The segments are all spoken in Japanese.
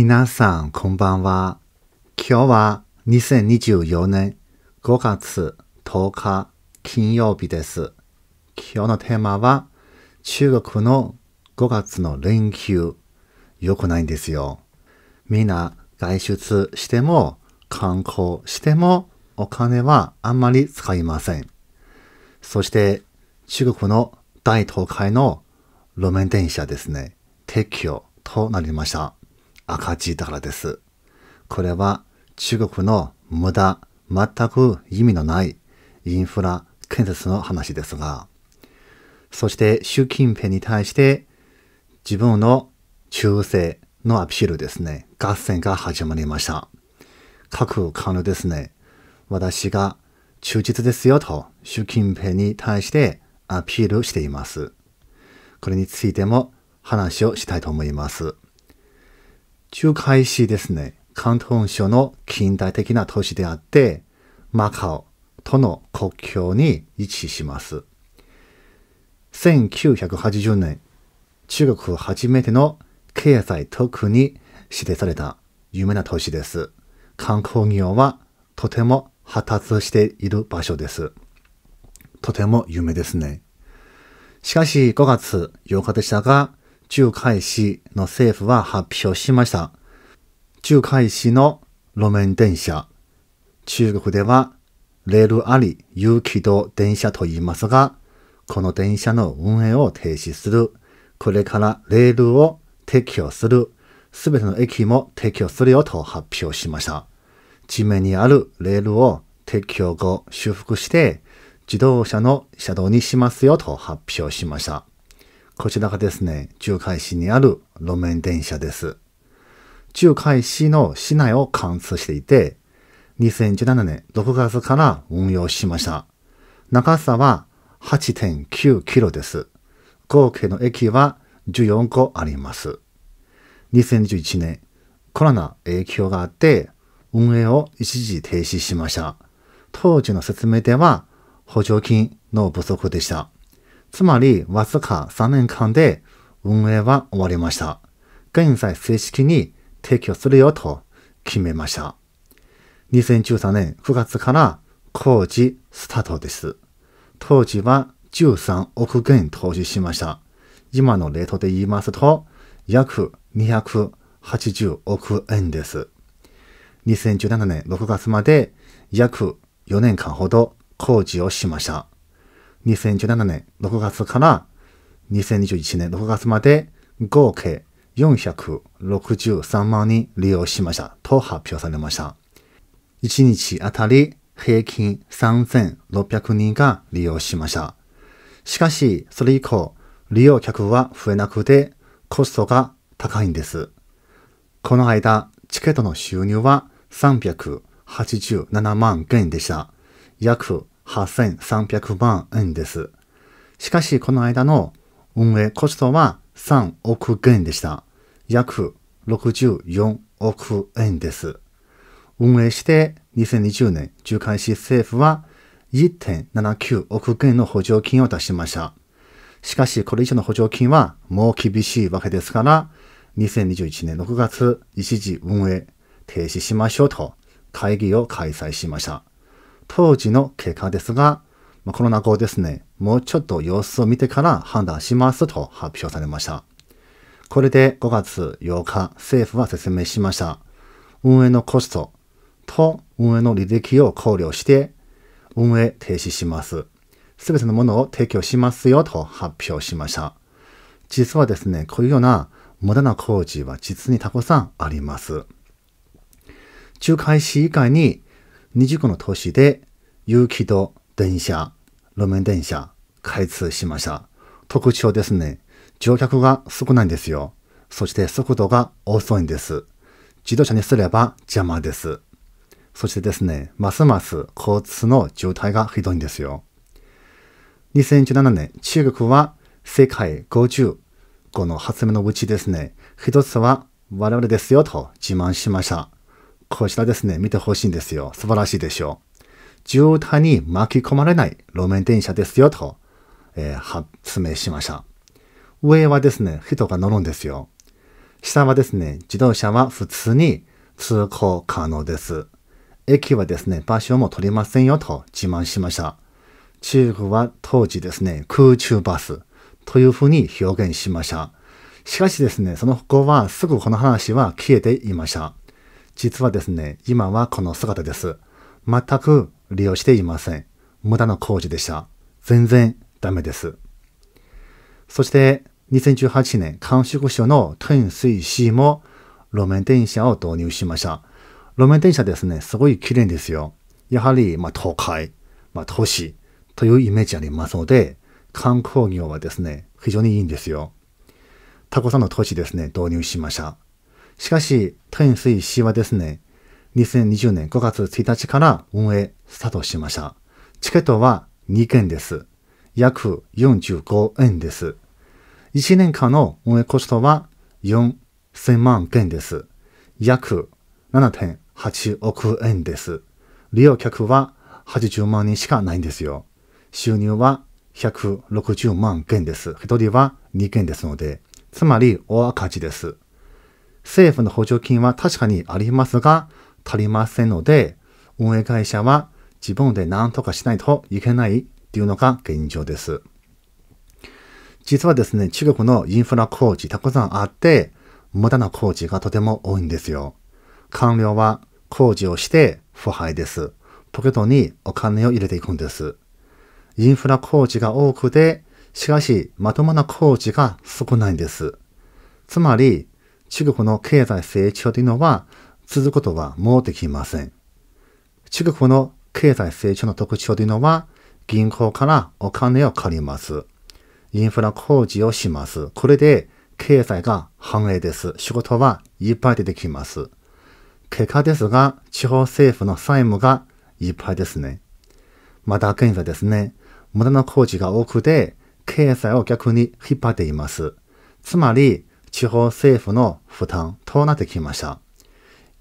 皆さん、こんばんは。今日は2024年5月10日金曜日です。今日のテーマは中国の5月の連休。良くないんですよ。みんな外出しても観光してもお金はあんまり使いません。そして中国の大東海の路面電車ですね。撤去となりました。赤字だからです。これは中国の無駄、全く意味のないインフラ建設の話ですが、そして習近平に対して自分の忠誠のアピールですね、合戦が始まりました。各官僚ですね、私が忠実ですよと習近平に対してアピールしています。これについても話をしたいと思います。中海市ですね、広東省の近代的な都市であって、マカオとの国境に位置します。1980年、中国初めての経済特に指定された有名な都市です。観光業はとても発達している場所です。とても有名ですね。しかし5月8日でしたが、中海市の政府は発表しました。中海市の路面電車。中国ではレールあり有機動電車と言いますが、この電車の運営を停止する。これからレールを撤去する。すべての駅も撤去するよと発表しました。地面にあるレールを撤去後修復して自動車の車道にしますよと発表しました。こちらがですね、中海市にある路面電車です。中海市の市内を貫通していて、2017年6月から運用しました。長さは8.9キロです。合計の駅は14個あります。2 0 1 1年、コロナ影響があって、運営を一時停止しました。当時の説明では、補助金の不足でした。つまり、わずか3年間で運営は終わりました。現在正式に提供するよと決めました。2013年9月から工事スタートです。当時は13億元投資しました。今のレートで言いますと、約280億円です。2017年6月まで約4年間ほど工事をしました。2017年6月から2021年6月まで合計463万人利用しましたと発表されました。1日あたり平均3600人が利用しました。しかし、それ以降、利用客は増えなくてコストが高いんです。この間、チケットの収入は387万元でした。約8300万円です。しかしこの間の運営コストは3億元でした。約64億円です。運営して2020年中間市政府は1.79億元の補助金を出しました。しかしこれ以上の補助金はもう厳しいわけですから、2021年6月一時運営停止しましょうと会議を開催しました。当時の結果ですが、まあ、コロナ後ですね、もうちょっと様子を見てから判断しますと発表されました。これで5月8日、政府は説明しました。運営のコストと運営の履歴を考慮して、運営停止します。すべてのものを提供しますよと発表しました。実はですね、こういうような無駄な工事は実にたくさんあります。仲介士以外に20個の都市で、有機度電車、路面電車、開通しました。特徴ですね。乗客が少ないんですよ。そして速度が遅いんです。自動車にすれば邪魔です。そしてですね、ますます交通の渋滞がひどいんですよ。2017年、中国は世界5 5の発明のうちですね、一つは我々ですよと自慢しました。こちらですね、見てほしいんですよ。素晴らしいでしょう。渋滞に巻き込まれない路面電車ですよと、えー、発明しました。上はですね、人が乗るんですよ。下はですね、自動車は普通に通行可能です。駅はですね、場所も取りませんよと自慢しました。中国は当時ですね、空中バスというふうに表現しました。しかしですね、その後はすぐこの話は消えていました。実はですね、今はこの姿です。全く利用していません。無駄な工事でした。全然ダメです。そして、2018年、韓国省の天水市も路面電車を導入しました。路面電車ですね、すごい綺麗ですよ。やはり、まあ、都会、まあ、都市というイメージありますので、観光業はですね、非常にいいんですよ。タコさんの都市ですね、導入しました。しかし、天水市はですね、2020年5月1日から運営スタートしました。チケットは2件です。約45円です。1年間の運営コストは4000万件です。約7.8億円です。利用客は80万人しかないんですよ。収入は160万件です。1人は2件ですので、つまり大赤字です。政府の補助金は確かにありますが、足りませんので、運営会社は自分で何とかしないといけないっていうのが現状です。実はですね、中国のインフラ工事たくさんあって、無駄な工事がとても多いんですよ。官僚は工事をして腐敗です。ポケットにお金を入れていくんです。インフラ工事が多くて、しかしまともな工事が少ないんです。つまり、中国の経済成長というのは続くことはもうできません。中国の経済成長の特徴というのは銀行からお金を借ります。インフラ工事をします。これで経済が繁栄です。仕事はいっぱい出てきます。結果ですが、地方政府の債務がいっぱいですね。また現在ですね、無駄な工事が多くで、経済を逆に引っ張っています。つまり、地方政府の負担となってきました。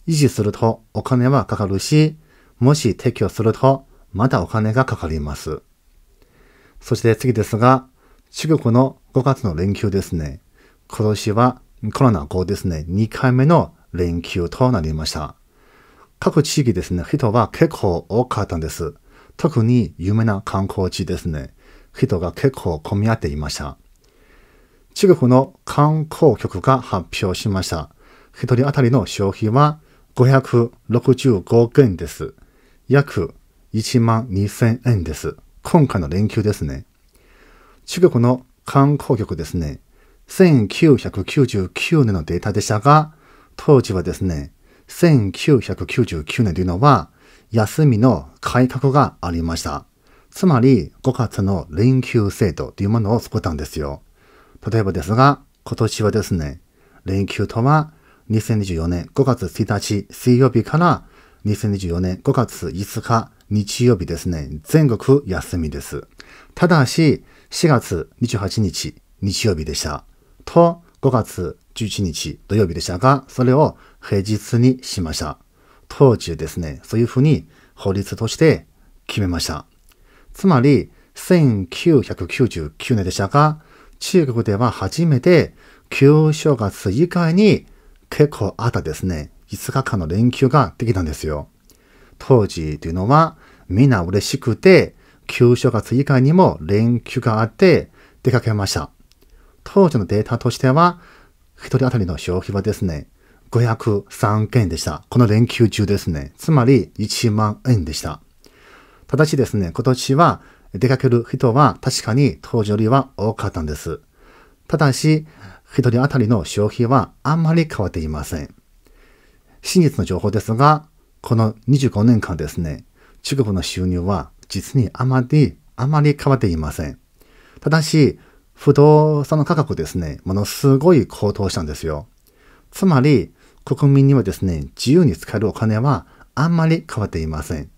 維持するとお金はかかるし、もし撤去するとまたお金がかかります。そして次ですが、中国の5月の連休ですね。今年はコロナ後ですね、2回目の連休となりました。各地域ですね、人は結構多かったんです。特に有名な観光地ですね、人が結構混み合っていました。中国の観光局が発表しました。一人当たりの消費は565元です。約1万2000円です。今回の連休ですね。中国の観光局ですね。1999年のデータでしたが、当時はですね、1999年というのは、休みの改革がありました。つまり、5月の連休制度というものを作ったんですよ。例えばですが、今年はですね、連休とは2024年5月1日水曜日から2024年5月5日日曜日ですね、全国休みです。ただし、4月28日日曜日でした。と、5月11日土曜日でしたが、それを平日にしました。当時ですね、そういうふうに法律として決めました。つまり、1999年でしたが、中国では初めて旧正月以外に結構あったですね、5日間の連休ができたんですよ。当時というのはみんな嬉しくて、旧正月以外にも連休があって出かけました。当時のデータとしては、1人当たりの消費はですね、503件でした。この連休中ですね。つまり1万円でした。ただしですね、今年は出かける人は確かに当時よりは多かったんです。ただし、一人当たりの消費はあんまり変わっていません。真実の情報ですが、この25年間ですね、中国の収入は実にあまり、あまり変わっていません。ただし、不動産の価格ですね、ものすごい高騰したんですよ。つまり、国民にはですね、自由に使えるお金はあんまり変わっていません。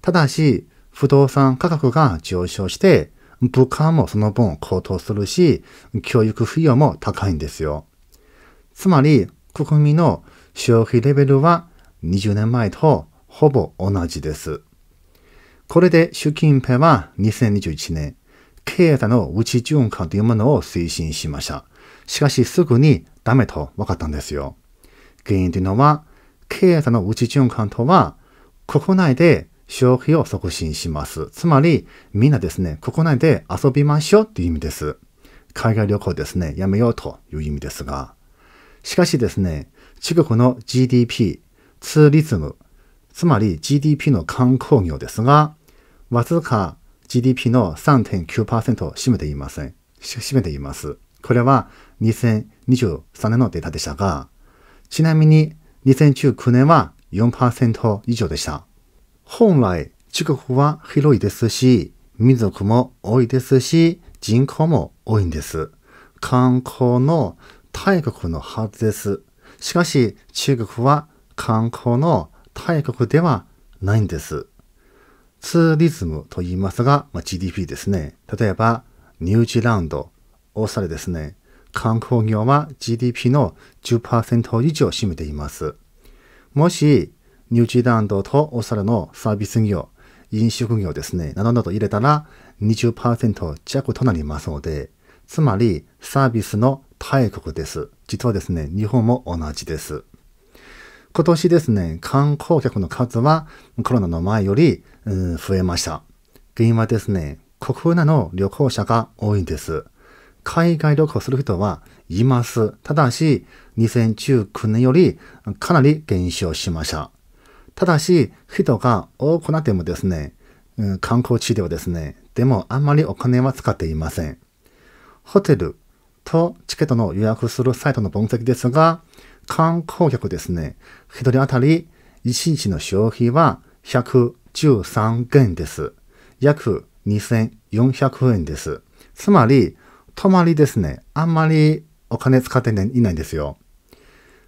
ただし、不動産価格が上昇して、物価もその分高騰するし、教育費用も高いんですよ。つまり、国民の消費レベルは20年前とほぼ同じです。これで習近平は2021年、経済の内循環というものを推進しました。しかしすぐにダメと分かったんですよ。原因というのは、経済の内循環とは、国内で消費を促進します。つまり、みんなですね、国内で遊びましょうっていう意味です。海外旅行ですね、やめようという意味ですが。しかしですね、中国の GDP、ツーリズム、つまり GDP の観光業ですが、わずか GDP の3.9%を占めていません。占めています。これは2023年のデータでしたが、ちなみに2019年は4%以上でした。本来、中国は広いですし、民族も多いですし、人口も多いんです。観光の大国のはずです。しかし、中国は観光の大国ではないんです。ツーリズムと言いますが、まあ、GDP ですね。例えば、ニュージーランド、オーサレですね。観光業は GDP の10%以上を占めています。もしニュージーランドとオーストラリアのサービス業、飲食業ですね、などなど入れたら20%弱となりますので、つまりサービスの大国です。実はですね、日本も同じです。今年ですね、観光客の数はコロナの前より、うん、増えました。原因はですね、国内の旅行者が多いんです。海外旅行する人はいます。ただし、2019年よりかなり減少しました。ただし、人が多くなってもですね、観光地ではですね、でもあんまりお金は使っていません。ホテルとチケットの予約するサイトの分析ですが、観光客ですね、一人当たり1日の消費は113元です。約2400円です。つまり、泊まりですね、あんまりお金使っていないんですよ。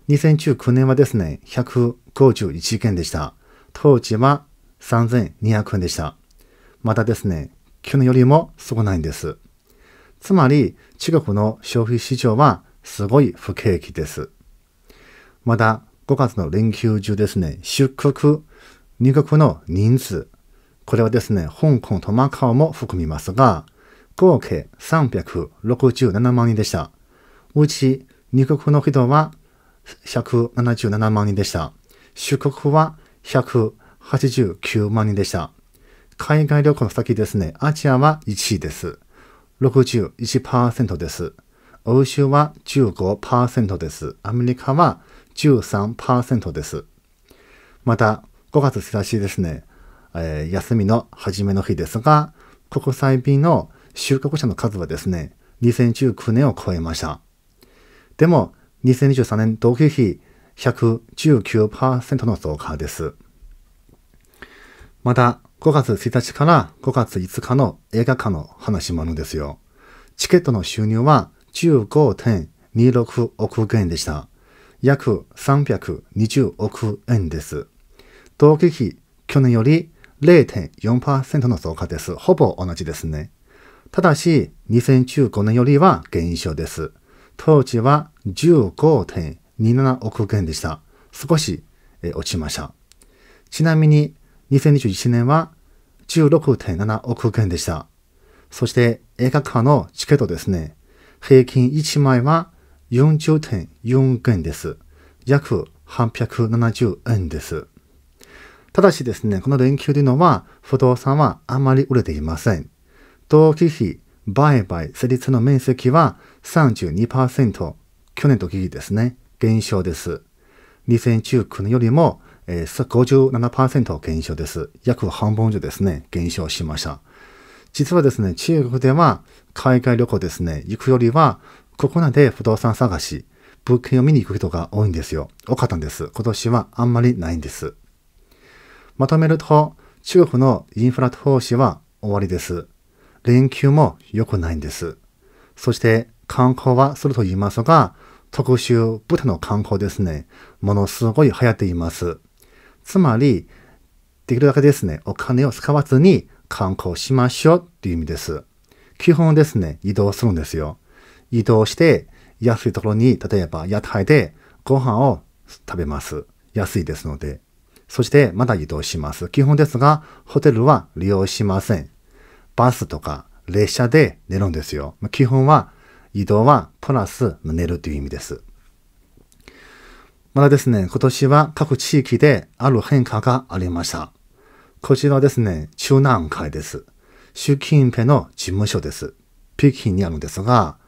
2019年はですね、151件でした。当時は3200円でした。またですね、去年よりも少ないんです。つまり、中国の消費市場はすごい不景気です。また、5月の連休中ですね、出国、入国の人数、これはですね、香港とマカオも含みますが、合計367万人でした。うち入国の人は177万人でした。出国は189万人でした。海外旅行の先ですね、アジアは1位です。61%です。欧州は15%です。アメリカは13%です。また、5月1日ですね、えー、休みの初めの日ですが、国際便の収国者の数はですね、2019年を超えました。でも、2023年同期比119%の増加です。また、5月1日から5月5日の映画館の話もあるんですよ。チケットの収入は15.26億円でした。約320億円です。同期比去年より0.4%の増加です。ほぼ同じですね。ただし、2015年よりは減少です。当時は15.27億元でした。少し、落ちました。ちなみに、2021年は16.7億元でした。そして、映画館のチケットですね。平均1枚は40.4元です。約870円です。ただしですね、この連休というのは、不動産はあまり売れていません。売買成立の面積は32%、去年と記事ですね、減少です。2019年よりも、えー、57%減少です。約半分以上ですね、減少しました。実はですね、中国では海外旅行ですね、行くよりは、ここ内で不動産探し、物件を見に行く人が多いんですよ。多かったんです。今年はあんまりないんです。まとめると、中国のインフラ投資は終わりです。連休も良くないんです。そして観光はすると言いますが、特集豚の観光ですね、ものすごい流行っています。つまり、できるだけですね、お金を使わずに観光しましょうっていう意味です。基本ですね、移動するんですよ。移動して、安いところに、例えば屋台でご飯を食べます。安いですので。そして、また移動します。基本ですが、ホテルは利用しません。バスとか列車で寝るんですよ。基本は移動はプラス寝るという意味です。またですね、今年は各地域である変化がありました。こちらはですね、中南海です。習近平の事務所です。北京にあるんですが、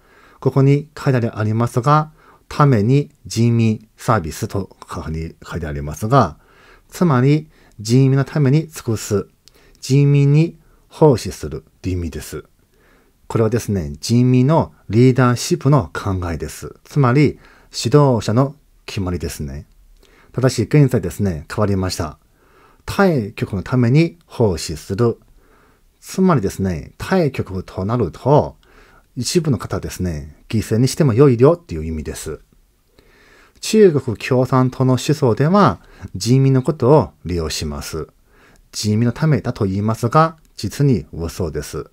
ここに書いてありますが、ために人民サービスと書いてありますが、つまり人民のために尽くす、人民に奉仕するって意味です。これはですね、人民のリーダーシップの考えです。つまり、指導者の決まりですね。ただし、現在ですね、変わりました。対局のために奉仕する。つまりですね、対局となると、一部の方ですね、犠牲にしても良いよっていう意味です。中国共産党の思想では人民のことを利用します。人民のためだと言いますが、実に嘘です。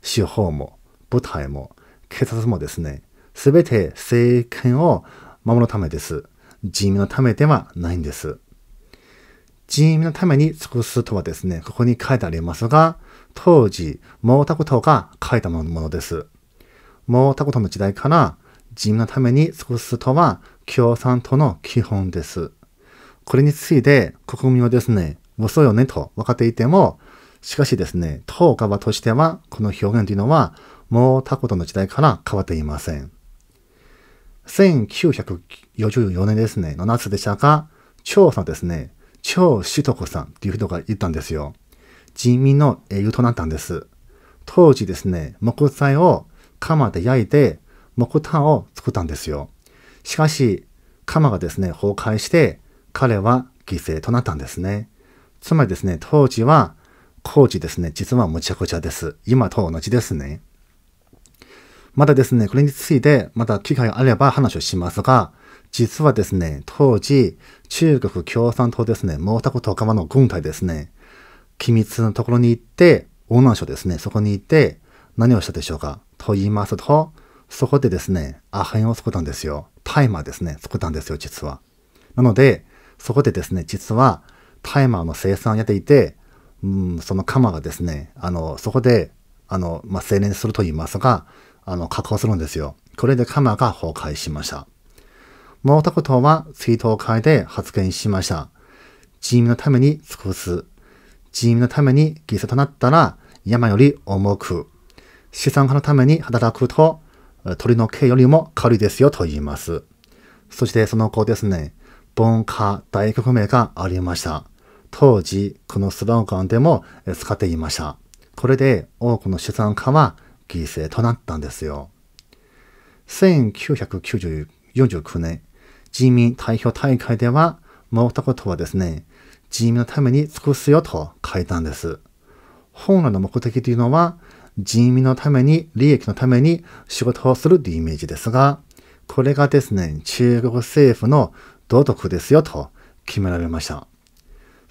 司法も舞台も警察もですね、すべて政権を守るためです。人民のためではないんです。人民のために尽くすとはですね、ここに書いてありますが、当時、毛沢東が書いたものです。毛沢東の時代から、人民のために尽くすとは共産党の基本です。これについて国民はですね、嘘よねと分かっていても、しかしですね、当川としては、この表現というのは、もう他言の時代から変わっていません。1944年ですね、の夏でしたが、張さんですね、張志徳さんっていう人が言ったんですよ。人民の英雄となったんです。当時ですね、木材を釜で焼いて木炭を作ったんですよ。しかし、釜がですね、崩壊して、彼は犠牲となったんですね。つまりですね、当時は工事ですね、実はむちゃくちゃです。今と同じですね。まだですね、これについて、また機会があれば話をしますが、実はですね、当時、中国共産党ですね、毛沢東側の軍隊ですね、機密のところに行って、オーナー省ですね、そこに行って、何をしたでしょうかと言いますと、そこでですね、アヘンを作ったんですよ。大麻ですね、作ったんですよ、実は。なので、そこでですね、実は、大麻の生産をやっていて、うん、その鎌がですね、あの、そこで、あの、まあ、精錬すると言いますが、あの、加工するんですよ。これで鎌が崩壊しました。毛沢東は追悼会で発言しました。人民のために尽くす。人民のために犠牲となったら山より重く。資産家のために働くと鳥の毛よりも軽いですよと言います。そしてその後ですね、文化大革命がありました。当時このスローガンでも使っていました。これで多くの資産家は犠牲となったんですよ。1949年、人民代表大会では、毛沢東はですね、人民のために尽くすよと書いたんです。本来の目的というのは、人民のために、利益のために仕事をするというイメージですが、これがですね、中国政府の道徳ですよと決められました。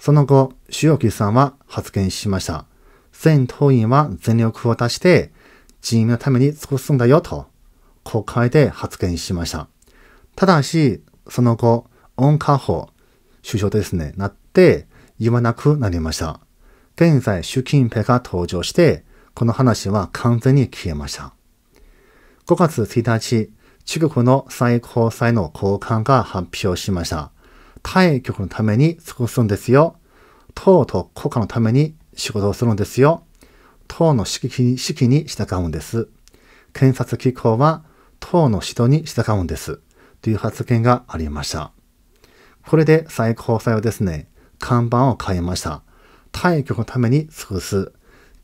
その後、主要さんは発言しました。全党員は全力を出して、人民のために尽くすんだよと、国会で発言しました。ただし、その後、温家宝、首相ですね、なって言わなくなりました。現在、習近平が登場して、この話は完全に消えました。5月1日、中国の最高裁の高官が発表しました。対局のために過ごすんですよ。党と国家のために仕事をするんですよ。党の指揮に従うんです。検察機構は党の指導に従うんです。という発言がありました。これで最高裁はですね、看板を変えました。対局のために尽くす。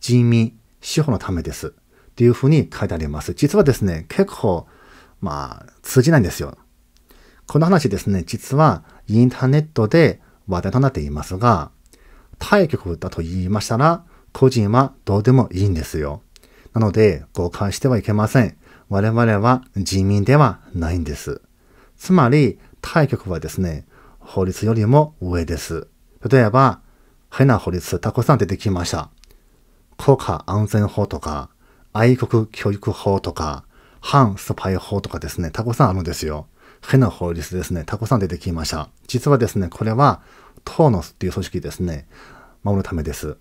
人民、司法のためです。というふうに書いてあります。実はですね、結構、まあ、通じないんですよ。この話ですね、実はインターネットで話題となっていますが、対局だと言いましたら、個人はどうでもいいんですよ。なので、誤解してはいけません。我々は人民ではないんです。つまり、対局はですね、法律よりも上です。例えば、変な法律たくさん出てきました。国家安全法とか、愛国教育法とか、反スパイ法とかですね、たくさんあるんですよ。変の法律ですね、たくさん出てきました。実はですね、これは、トーノスっていう組織ですね、守るためです。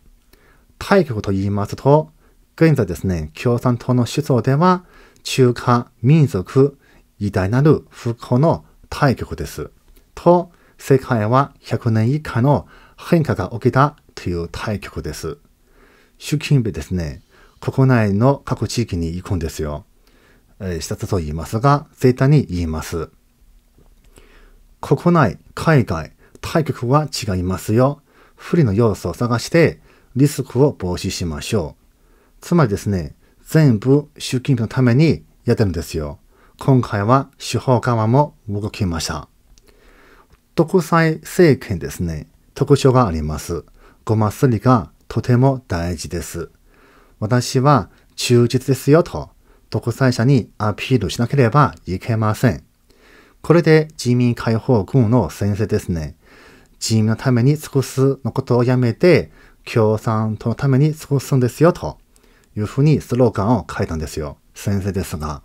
対局と言いますと、現在ですね、共産党の思想では、中華、民族、偉大なる復興の対局です。と、世界は100年以下の変化が起きたという対局です。習近平ですね、国内の各地域に行くんですよ。えー、視察と言いますが、絶対に言います。国内、海外、対局は違いますよ。不利の要素を探してリスクを防止しましょう。つまりですね、全部習近平のためにやってるんですよ。今回は司法側も動きました。独裁政権ですね、特徴があります。ごますりがとても大事です。私は忠実ですよと、独裁者にアピールしなければいけません。これで人民解放軍の先生ですね。人民のために尽くすのことをやめて、共産党のために尽くすんですよ、というふうにスローガンを書いたんですよ。先生ですが。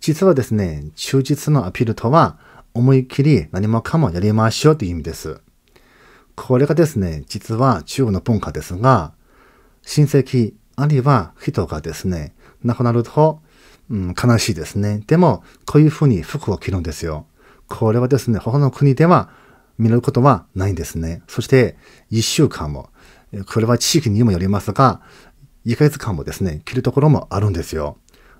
実はですね、忠実のアピールとは、思いっきり何もかもやりましょうという意味です。これがですね、実は中国の文化ですが、親戚、あるいは人がですね、亡くなると、うん、悲しいですね。でも、こういうふうに服を着るんですよ。これはですね、他の国では見ることはないんですね。そして、1週間も、これは地域にもよりますが、1ヶ月間もですね、着るところもあるんですよ。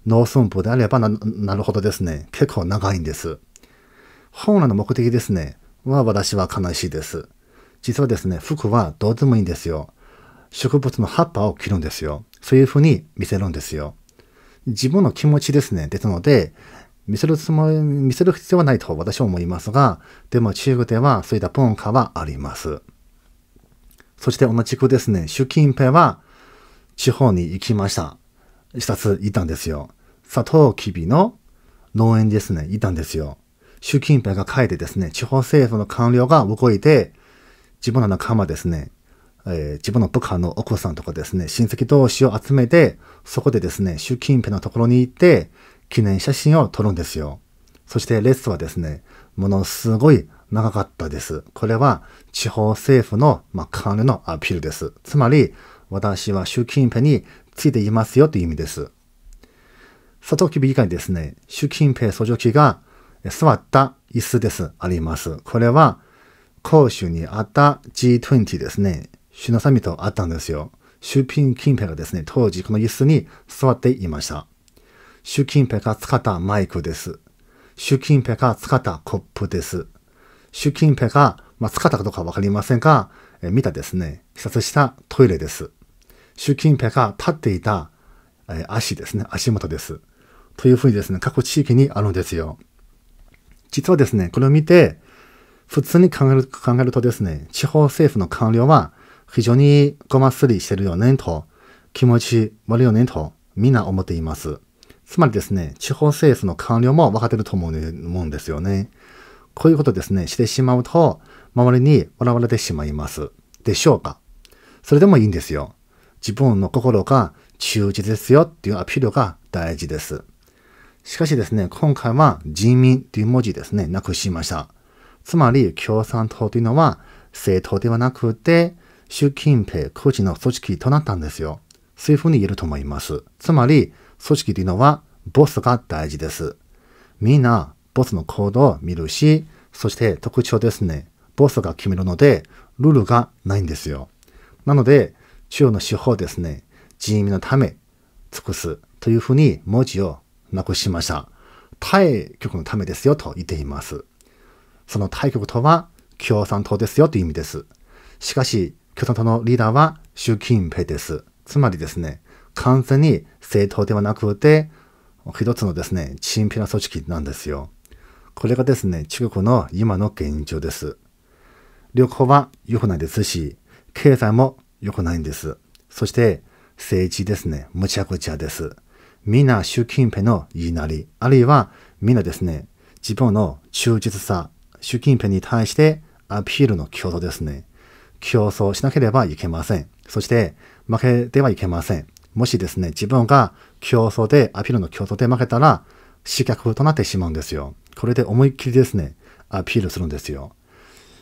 農村部であればなるほどですね、結構長いんです。本来の目的ですね、は私は悲しいです。実はですね、服はどうでもいいんですよ。植物の葉っぱを切るんですよ。そういうふうに見せるんですよ。自分の気持ちですね。ですので、見せるつもり、見せる必要はないと私は思いますが、でも中国ではそういった文化はあります。そして同じくですね、習近平は地方に行きました。視察行ったんですよ。佐藤ウキビの農園ですね、行ったんですよ。習近平が書いてですね、地方政府の官僚が動いて、自分の仲間ですね、えー、自分の部下の奥さんとかですね、親戚同士を集めて、そこでですね、習近平のところに行って、記念写真を撮るんですよ。そしてレッスンはですね、ものすごい長かったです。これは地方政府の、まあ、関連のアピールです。つまり、私は習近平についていますよという意味です。佐藤木外にですね、習近平総書記が座った椅子です。あります。これは、公衆にあった G20 ですね。シュナサミとあったんですよ。習近平がですね、当時この椅子に座っていました。習近平が使ったマイクです。習近平が使ったコップです。習近平が、まあ、使ったかどうかわかりませんが、え見たですね、視察したトイレです。習近平が立っていた、え足ですね、足元です。というふうにですね、各地域にあるんですよ。実はですね、これを見て、普通に考える考えるとですね、地方政府の官僚は非常にごますりしてるよねと、気持ち悪いよねと、みんな思っています。つまりですね、地方政府の官僚も分かってると思うんですよね。こういうことですね、してしまうと、周りに笑われてしまいます。でしょうかそれでもいいんですよ。自分の心が忠実ですよっていうアピールが大事です。しかしですね、今回は人民という文字ですね、なくしました。つまり共産党というのは政党ではなくて、習近平個人の組織となったんですよ。そういうふうに言えると思います。つまり、組織というのはボスが大事です。みんな、ボスの行動を見るし、そして特徴ですね。ボスが決めるので、ルールがないんですよ。なので、中央の手法ですね。人民のため、尽くすというふうに文字をなくしました。対局のためですよと言っています。その対局とは共産党ですよという意味です。しかし、共産党のリーダーは習近平です。つまりですね、完全に政党ではなくて、一つのですね、チンピラ組織なんですよ。これがですね、中国の今の現状です。旅行は良くないですし、経済も良くないんです。そして、政治ですね、むちゃくちゃです。みんな習近平の言いなり、あるいはみんなですね、自分の忠実さ、習近平に対してアピールの強度ですね。競争しなければいけません。そして、負けてはいけません。もしですね、自分が競争で、アピールの競争で負けたら、失脚となってしまうんですよ。これで思いっきりですね、アピールするんですよ。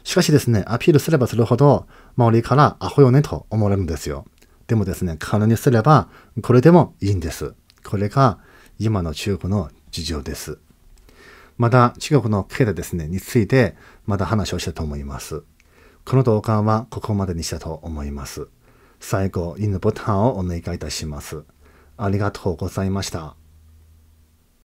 しかしですね、アピールすればするほど、周りからアホよねと思われるんですよ。でもですね、金にすれば、これでもいいんです。これが、今の中国の事情です。また、中国の経済ですね、について、また話をしたいと思います。この動画はここまでにしたと思います。最後、いいねボタンをお願いいたします。ありがとうございました。